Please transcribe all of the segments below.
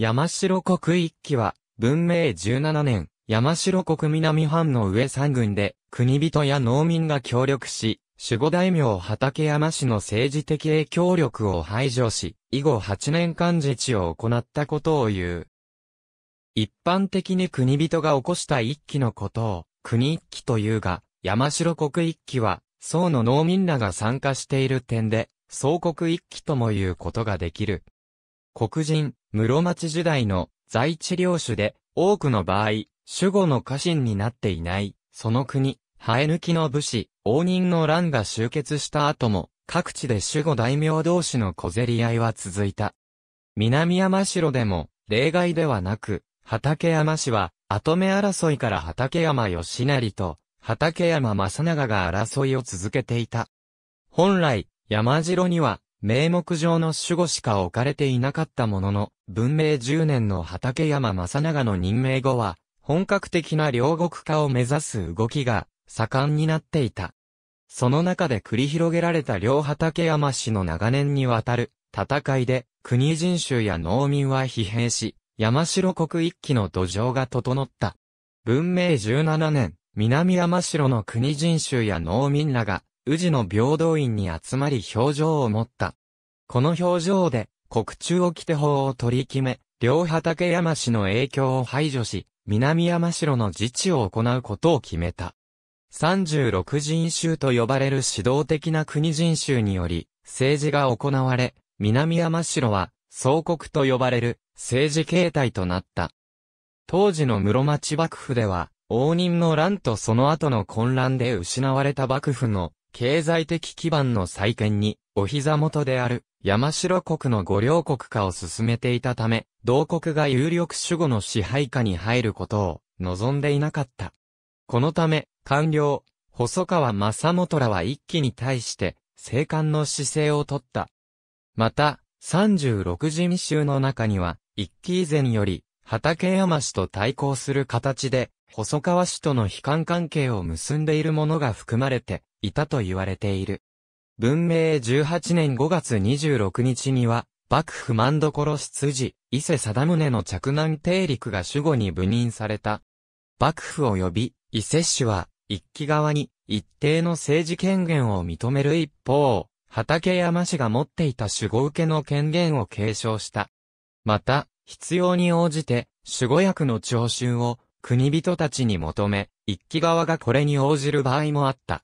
山城国一揆は、文明17年、山城国南藩の上三軍で、国人や農民が協力し、守護大名畠山氏の政治的影響力を排除し、以後8年間自治を行ったことを言う。一般的に国人が起こした一揆のことを、国一揆というが、山城国一揆は、宋の農民らが参加している点で、宋国一揆とも言うことができる。黒人、室町時代の在地領主で、多くの場合、守護の家臣になっていない、その国、生え抜きの武士、応仁の乱が集結した後も、各地で守護大名同士の小競り合いは続いた。南山城でも、例外ではなく、畠山氏は、後目争いから畠山義成と、畠山正長が争いを続けていた。本来、山城には、名目上の守護しか置かれていなかったものの、文明10年の畠山正長の任命後は、本格的な両国化を目指す動きが盛んになっていた。その中で繰り広げられた両畠山氏の長年にわたる戦いで、国人衆や農民は疲弊し、山城国一揆の土壌が整った。文明17年、南山城の国人衆や農民らが、宇治の平等院に集まり表情を持った。この表情で、国中をて法を取り決め、両畑山氏の影響を排除し、南山城の自治を行うことを決めた。36人衆と呼ばれる指導的な国人衆により、政治が行われ、南山城は、総国と呼ばれる政治形態となった。当時の室町幕府では、応仁の乱とその後の混乱で失われた幕府の経済的基盤の再建に、お膝元である、山城国の五両国化を進めていたため、同国が有力守護の支配下に入ることを、望んでいなかった。このため、官僚、細川正元らは一気に対して、静観の姿勢をとった。また、三十六人衆の中には、一期以前より、畠山氏と対抗する形で、細川氏との悲観関係を結んでいるものが含まれて、いたと言われている。文明18年5月26日には、幕府万所執事、伊勢貞宗の着難定陸が守護に部任された。幕府及び伊勢氏は、一揆側に一定の政治権限を認める一方、畠山氏が持っていた守護受けの権限を継承した。また、必要に応じて、守護役の徴収を国人たちに求め、一揆側がこれに応じる場合もあった。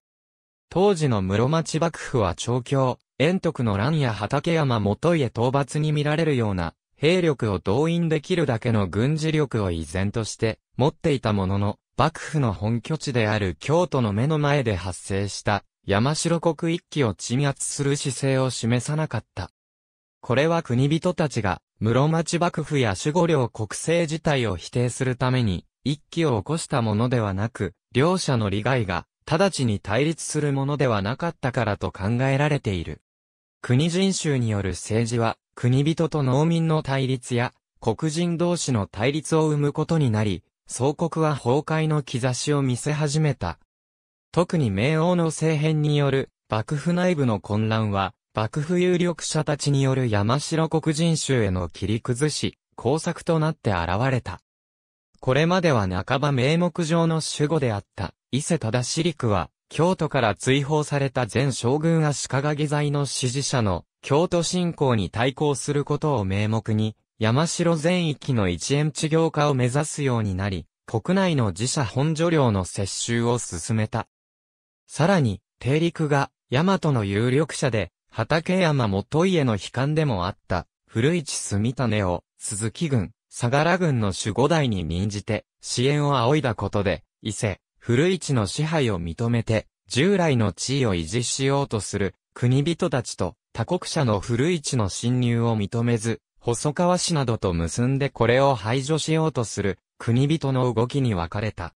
当時の室町幕府は長京、円徳の乱や畠山元家討伐に見られるような、兵力を動員できるだけの軍事力を依然として持っていたものの、幕府の本拠地である京都の目の前で発生した山城国一揆を鎮圧する姿勢を示さなかった。これは国人たちが室町幕府や守護領国政自体を否定するために一揆を起こしたものではなく、両者の利害が直ちに対立するものではなかったからと考えられている。国人衆による政治は、国人と農民の対立や、黒人同士の対立を生むことになり、総国は崩壊の兆しを見せ始めた。特に明王の政変による、幕府内部の混乱は、幕府有力者たちによる山城黒人衆への切り崩し、工作となって現れた。これまでは半ば名目上の守護であった、伊勢忠司陸は、京都から追放された前将軍足利義剤の支持者の京都信仰に対抗することを名目に、山城全域の一円地業化を目指すようになり、国内の自社本所領の接収を進めた。さらに、帝陸が、大和の有力者で、畠山元家の悲観でもあった、古市住種を、鈴木軍、相良軍の守護代に任じて、支援を仰いだことで、伊勢、古市の支配を認めて、従来の地位を維持しようとする、国人たちと、他国者の古市の侵入を認めず、細川氏などと結んでこれを排除しようとする、国人の動きに分かれた。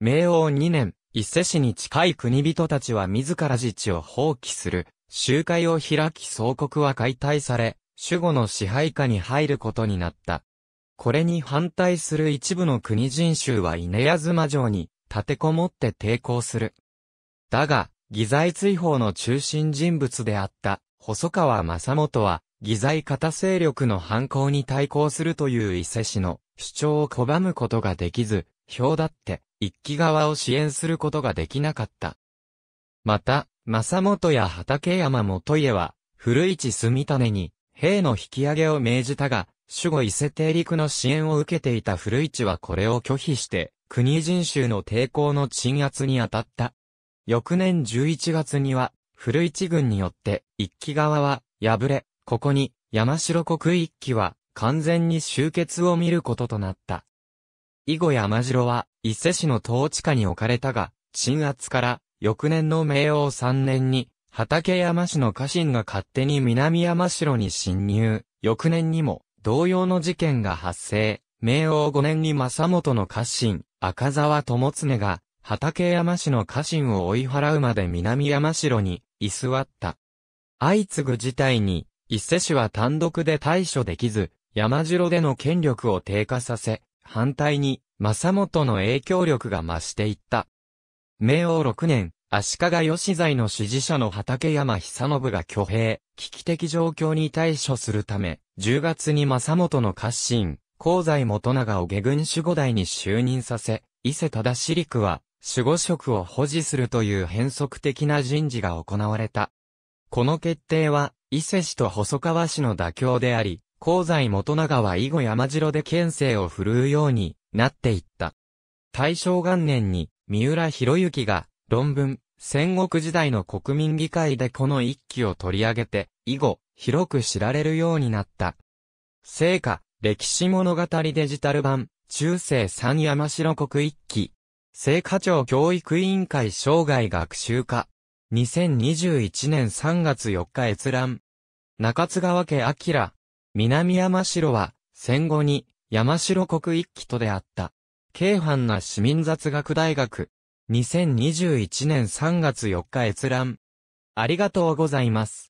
明王2年、伊勢市に近い国人たちは自ら自治を放棄する、集会を開き総国は解体され、守護の支配下に入ることになった。これに反対する一部の国人衆は稲妻城に立てこもって抵抗する。だが、偽罪追放の中心人物であった細川正元は、偽罪型勢力の犯行に対抗するという伊勢氏の主張を拒むことができず、票だって一騎側を支援することができなかった。また、正元や畠山元家は、古市住種に兵の引き上げを命じたが、守護伊勢帝陸の支援を受けていた古市はこれを拒否して、国人衆の抵抗の鎮圧に当たった。翌年11月には、古市軍によって、一騎側は、敗れ、ここに、山城国一騎は、完全に終結を見ることとなった。以後山城は、伊勢市の統治下に置かれたが、鎮圧から、翌年の明王三年に、畠山市の家臣が勝手に南山城に侵入、翌年にも、同様の事件が発生、明王五年に正本の家臣、赤沢智恒が、畠山氏の家臣を追い払うまで南山城に居座った。相次ぐ事態に、伊勢氏は単独で対処できず、山城での権力を低下させ、反対に、正元の影響力が増していった。明王六年、足利義在の支持者の畠山久信が挙兵、危機的状況に対処するため、10月に正元の家臣、香西元長を下軍守護代に就任させ、伊勢忠私陸は守護職を保持するという変則的な人事が行われた。この決定は、伊勢氏と細川氏の妥協であり、香西元長は以後山城で県政を振るうようになっていった。大正元年に、三浦博之が、論文、戦国時代の国民議会でこの一期を取り上げて、以後、広く知られるようになった。成果、歴史物語デジタル版、中世三山城国一期。聖火町教育委員会生涯学習課。2021年3月4日閲覧。中津川家明。南山城は、戦後に、山城国一期とであった。京阪な市民雑学大学。2021年3月4日閲覧。ありがとうございます。